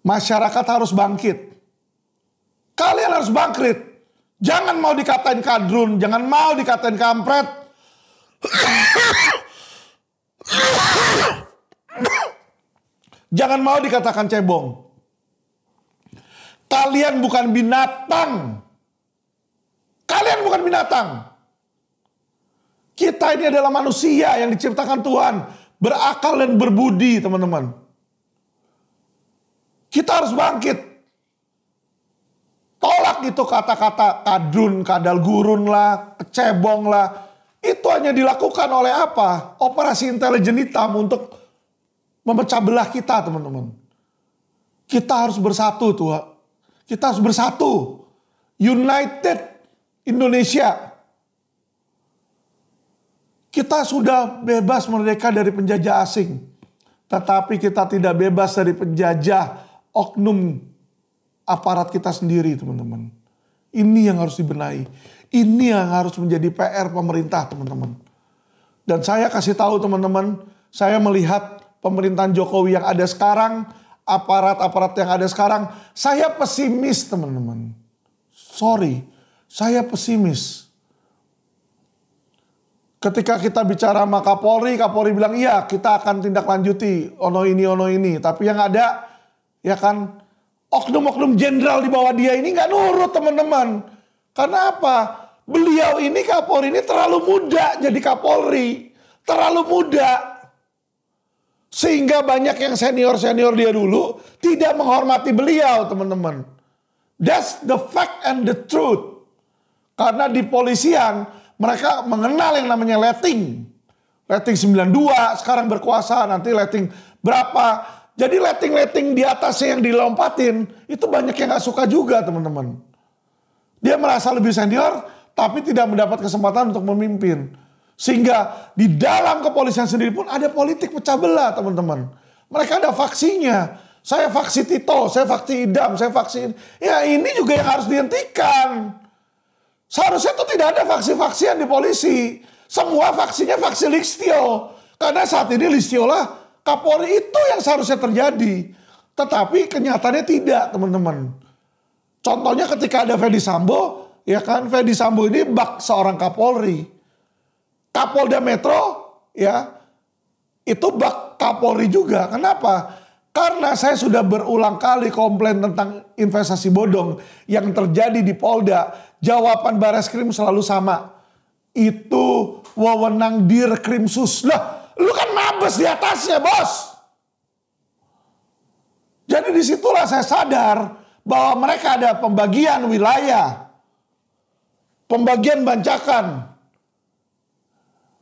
Masyarakat harus bangkit. Kalian harus bangkit. Jangan mau dikatain kadrun, jangan mau dikatain kampret. jangan mau dikatakan cebong. Kalian bukan binatang. Kalian bukan binatang. Kita ini adalah manusia yang diciptakan Tuhan. Berakal dan berbudi teman-teman. Kita harus bangkit tolak gitu kata-kata kadun, kadal gurun lah, cebong lah. Itu hanya dilakukan oleh apa? Operasi intelijen hitam untuk memecah belah kita teman-teman. Kita harus bersatu tua. Kita harus bersatu. United Indonesia. Kita sudah bebas merdeka dari penjajah asing. Tetapi kita tidak bebas dari penjajah oknum aparat kita sendiri, teman-teman. Ini yang harus dibenahi. Ini yang harus menjadi PR pemerintah, teman-teman. Dan saya kasih tahu teman-teman, saya melihat pemerintahan Jokowi yang ada sekarang, aparat-aparat yang ada sekarang, saya pesimis, teman-teman. Sorry, saya pesimis. Ketika kita bicara sama Kapolri, Kapolri bilang, iya kita akan tindak lanjuti, ono ini, ono ini. Tapi yang ada, ya kan, oknum-oknum jenderal di bawah dia ini nggak nurut teman-teman. Karena apa? Beliau ini Kapolri ini terlalu muda jadi Kapolri. Terlalu muda. Sehingga banyak yang senior-senior dia dulu tidak menghormati beliau teman-teman. That's the fact and the truth. Karena di polisian mereka mengenal yang namanya letting. Letting 92 sekarang berkuasa nanti letting berapa jadi letting-letting di atasnya yang dilompatin itu banyak yang nggak suka juga teman-teman. Dia merasa lebih senior tapi tidak mendapat kesempatan untuk memimpin. Sehingga di dalam kepolisian sendiri pun ada politik pecah belah teman-teman. Mereka ada faksinya. Saya faksi Tito, saya faksi Idam, saya faksi Ya ini juga yang harus dihentikan. Seharusnya itu tidak ada faksi-faksian di polisi. Semua faksinya faksi Listio. Karena saat ini Listio lah Kapolri itu yang seharusnya terjadi. Tetapi kenyataannya tidak, teman-teman. Contohnya ketika ada Fedi Sambo, ya kan Fedi Sambo ini bak seorang Kapolri. Kapolda Metro, ya, itu bak Kapolri juga. Kenapa? Karena saya sudah berulang kali komplain tentang investasi bodong yang terjadi di Polda. Jawaban Bareskrim selalu sama. Itu wewenang Dirkrimsus. Lah, Lu kan mabes di atasnya bos. Jadi disitulah saya sadar bahwa mereka ada pembagian wilayah. Pembagian bancakan.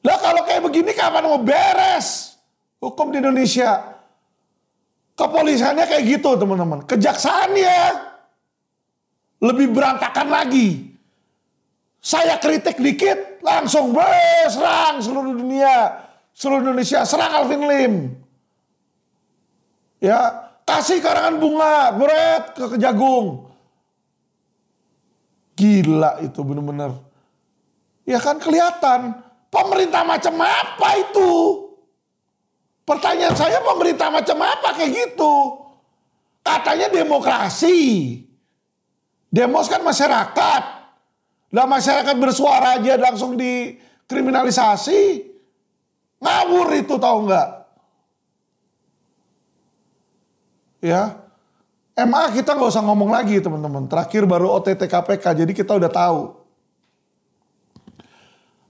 Lah kalau kayak begini kapan mau beres? Hukum di Indonesia. Kepolisiannya kayak gitu teman-teman. Kejaksaannya lebih berantakan lagi. Saya kritik dikit langsung berserang seluruh dunia seluruh Indonesia serang Alvin Lim. Ya, kasih karangan bunga, beret ke, kejagung, Gila itu bener-bener. Ya kan kelihatan pemerintah macam apa itu? Pertanyaan saya pemerintah macam apa kayak gitu? Katanya demokrasi. Demos kan masyarakat. Lah masyarakat bersuara aja langsung dikriminalisasi. Ngawur itu tahu nggak? Ya, MA kita nggak usah ngomong lagi teman-teman. Terakhir baru OTT KPK, jadi kita udah tahu.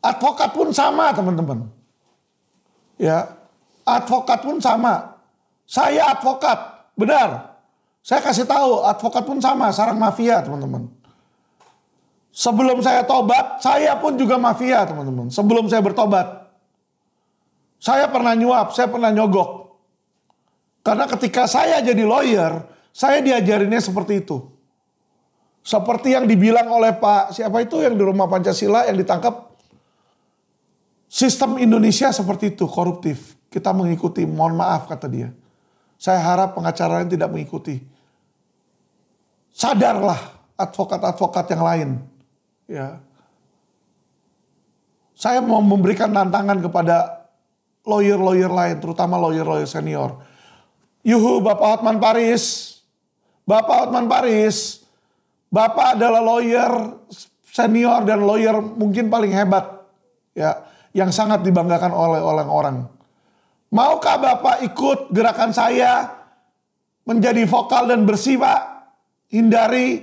Advokat pun sama teman-teman. Ya, advokat pun sama. Saya advokat, benar. Saya kasih tahu, advokat pun sama, sarang mafia teman-teman. Sebelum saya tobat, saya pun juga mafia teman-teman. Sebelum saya bertobat. Saya pernah nyuap, saya pernah nyogok. Karena ketika saya jadi lawyer, saya diajarinnya seperti itu. Seperti yang dibilang oleh Pak siapa itu yang di rumah Pancasila yang ditangkap. Sistem Indonesia seperti itu, koruptif. Kita mengikuti, mohon maaf kata dia. Saya harap pengacara pengacaranya tidak mengikuti. Sadarlah advokat-advokat yang lain. Ya. Saya mau memberikan tantangan kepada lawyer-lawyer lain, terutama lawyer-lawyer senior. Yuhu, Bapak Hotman Paris. Bapak Hotman Paris. Bapak adalah lawyer senior dan lawyer mungkin paling hebat ya yang sangat dibanggakan oleh orang-orang. Maukah Bapak ikut gerakan saya menjadi vokal dan bersih, Pak? Hindari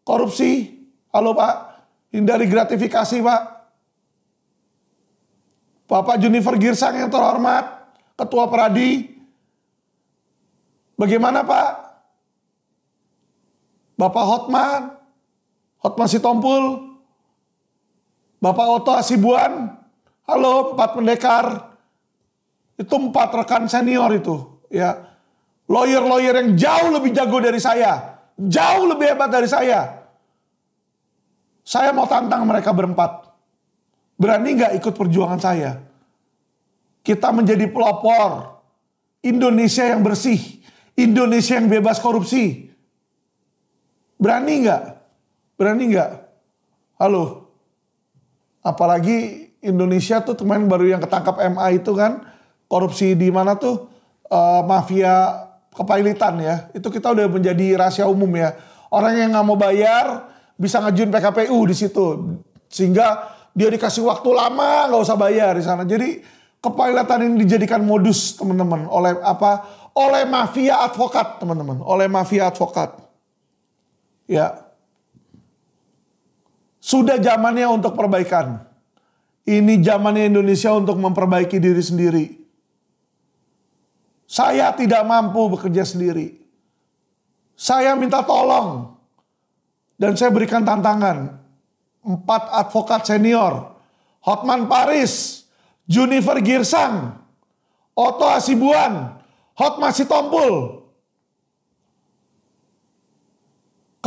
korupsi. Halo, Pak. Hindari gratifikasi, Pak Bapak Junifer Girsang yang terhormat, Ketua Pradi, Bagaimana Pak? Bapak Hotman, Hotman Sitompul, Bapak Oto Asibuan, halo empat pendekar, itu empat rekan senior itu, ya lawyer-lawyer yang jauh lebih jago dari saya, jauh lebih hebat dari saya. Saya mau tantang mereka berempat. Berani nggak ikut perjuangan saya? Kita menjadi pelopor. Indonesia yang bersih. Indonesia yang bebas korupsi. Berani nggak? Berani nggak? Halo? Apalagi Indonesia tuh kemarin baru yang ketangkap MA itu kan. Korupsi di mana tuh? Uh, mafia kepailitan ya. Itu kita udah menjadi rahasia umum ya. Orang yang nggak mau bayar bisa ngajuin PKPU di situ. Sehingga dia dikasih waktu lama nggak usah bayar di sana. Jadi kepailatan ini dijadikan modus teman-teman oleh apa? Oleh mafia advokat teman-teman, oleh mafia advokat. Ya. Sudah zamannya untuk perbaikan. Ini zamannya Indonesia untuk memperbaiki diri sendiri. Saya tidak mampu bekerja sendiri. Saya minta tolong. Dan saya berikan tantangan empat advokat senior, Hotman Paris, Juniper Girsang, Otto Asibuan, Hotma Sitompul.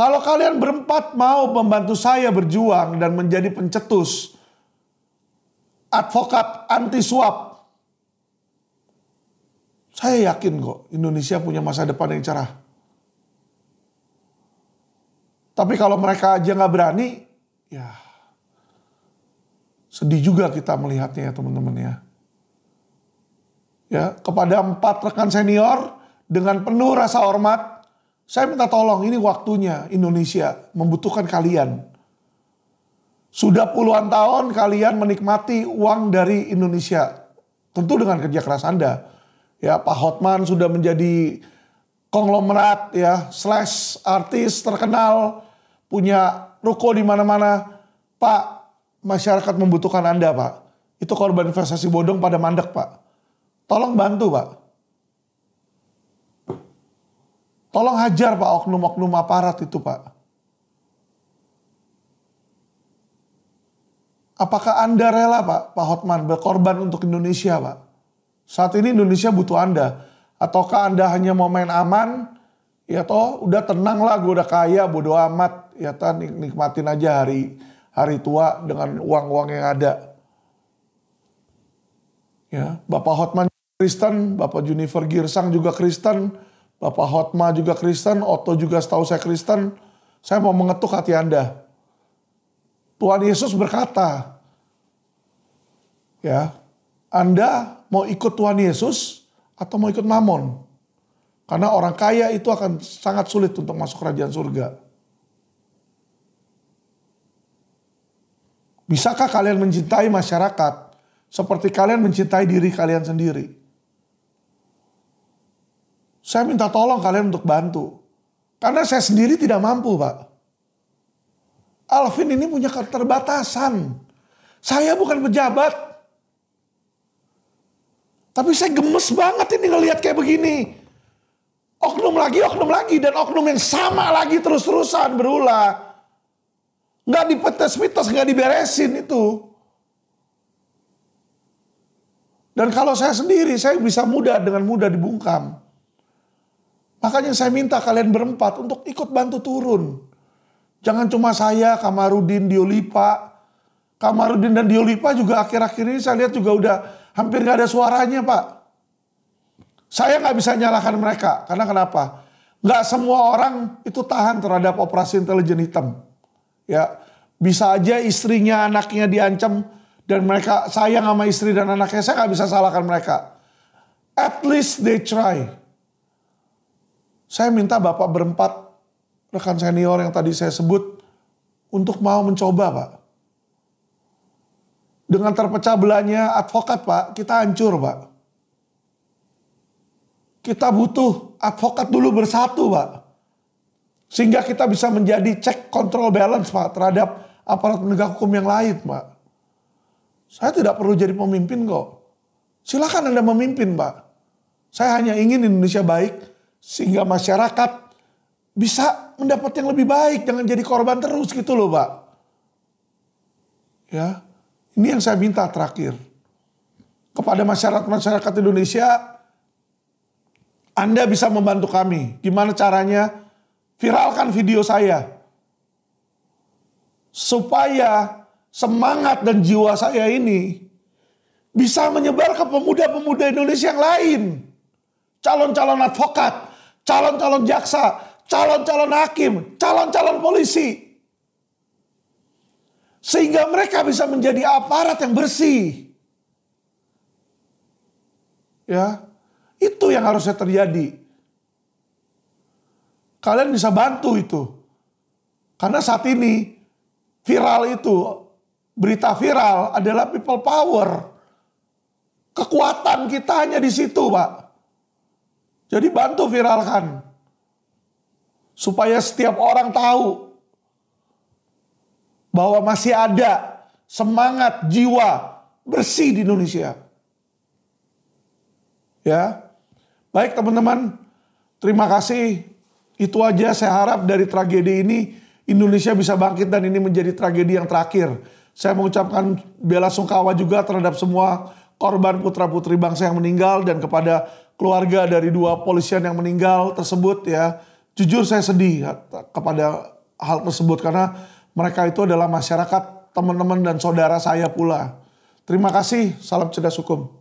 Kalau kalian berempat mau membantu saya berjuang dan menjadi pencetus advokat anti suap, saya yakin kok Indonesia punya masa depan yang cerah. Tapi kalau mereka aja nggak berani, ya sedih juga kita melihatnya ya teman-teman ya. Ya, kepada empat rekan senior dengan penuh rasa hormat, saya minta tolong ini waktunya Indonesia membutuhkan kalian. Sudah puluhan tahun kalian menikmati uang dari Indonesia. Tentu dengan kerja keras Anda. Ya, Pak Hotman sudah menjadi konglomerat ya, slash artis terkenal, punya ruko di mana-mana. Pak, masyarakat membutuhkan Anda, Pak. Itu korban investasi bodong pada mandek, Pak. Tolong bantu, Pak. Tolong hajar, Pak, oknum-oknum aparat itu, Pak. Apakah Anda rela, Pak, Pak Hotman, berkorban untuk Indonesia, Pak? Saat ini Indonesia butuh Anda. Ataukah Anda hanya mau main aman, ya toh udah tenang lah, gue udah kaya, bodo amat, ya nik nikmatin aja hari hari tua dengan uang-uang yang ada. Ya, Bapak Hotman Kristen, Bapak Juniper Girsang juga Kristen, Bapak Hotma juga Kristen, Otto juga setahu saya Kristen. Saya mau mengetuk hati Anda. Tuhan Yesus berkata, ya, Anda mau ikut Tuhan Yesus atau mau ikut Mammon? Karena orang kaya itu akan sangat sulit untuk masuk kerajaan surga. Bisakah kalian mencintai masyarakat seperti kalian mencintai diri kalian sendiri? Saya minta tolong kalian untuk bantu. Karena saya sendiri tidak mampu, Pak. Alvin ini punya keterbatasan. Saya bukan pejabat. Tapi saya gemes banget ini ngelihat kayak begini. Oknum lagi, oknum lagi. Dan oknum yang sama lagi terus-terusan berulang. Nggak dipetes mitos, nggak diberesin itu. Dan kalau saya sendiri, saya bisa mudah dengan mudah dibungkam. Makanya saya minta kalian berempat untuk ikut bantu turun. Jangan cuma saya, Kamarudin, Diolipa. Kamarudin dan Diolipa juga akhir-akhir ini saya lihat juga udah hampir nggak ada suaranya, Pak. Saya nggak bisa nyalahkan mereka. Karena kenapa? Nggak semua orang itu tahan terhadap operasi intelijen hitam. Ya, bisa aja istrinya, anaknya diancam dan mereka sayang sama istri dan anaknya. Saya nggak bisa salahkan mereka. At least they try. Saya minta Bapak berempat rekan senior yang tadi saya sebut untuk mau mencoba, Pak. Dengan terpecah belahnya advokat, Pak, kita hancur, Pak. Kita butuh advokat dulu bersatu, Pak. Sehingga kita bisa menjadi cek kontrol balance, Pak, terhadap aparat penegak hukum yang lain, Pak. Saya tidak perlu jadi pemimpin kok. Silakan Anda memimpin, Pak. Saya hanya ingin Indonesia baik sehingga masyarakat bisa mendapat yang lebih baik, jangan jadi korban terus gitu loh, Pak. Ya. Ini yang saya minta terakhir. Kepada masyarakat-masyarakat Indonesia, Anda bisa membantu kami. Gimana caranya? viralkan video saya. Supaya semangat dan jiwa saya ini bisa menyebar ke pemuda-pemuda Indonesia yang lain. Calon-calon advokat, calon-calon jaksa, calon-calon hakim, calon-calon polisi. Sehingga mereka bisa menjadi aparat yang bersih. Ya, itu yang harusnya terjadi kalian bisa bantu itu. Karena saat ini viral itu, berita viral adalah people power. Kekuatan kita hanya di situ, Pak. Jadi bantu viralkan. Supaya setiap orang tahu bahwa masih ada semangat jiwa bersih di Indonesia. Ya. Baik teman-teman, terima kasih itu aja saya harap dari tragedi ini Indonesia bisa bangkit dan ini menjadi tragedi yang terakhir. Saya mengucapkan bela sungkawa juga terhadap semua korban putra-putri bangsa yang meninggal dan kepada keluarga dari dua polisian yang meninggal tersebut ya. Jujur saya sedih kepada hal tersebut karena mereka itu adalah masyarakat, teman-teman dan saudara saya pula. Terima kasih, salam cerdas hukum.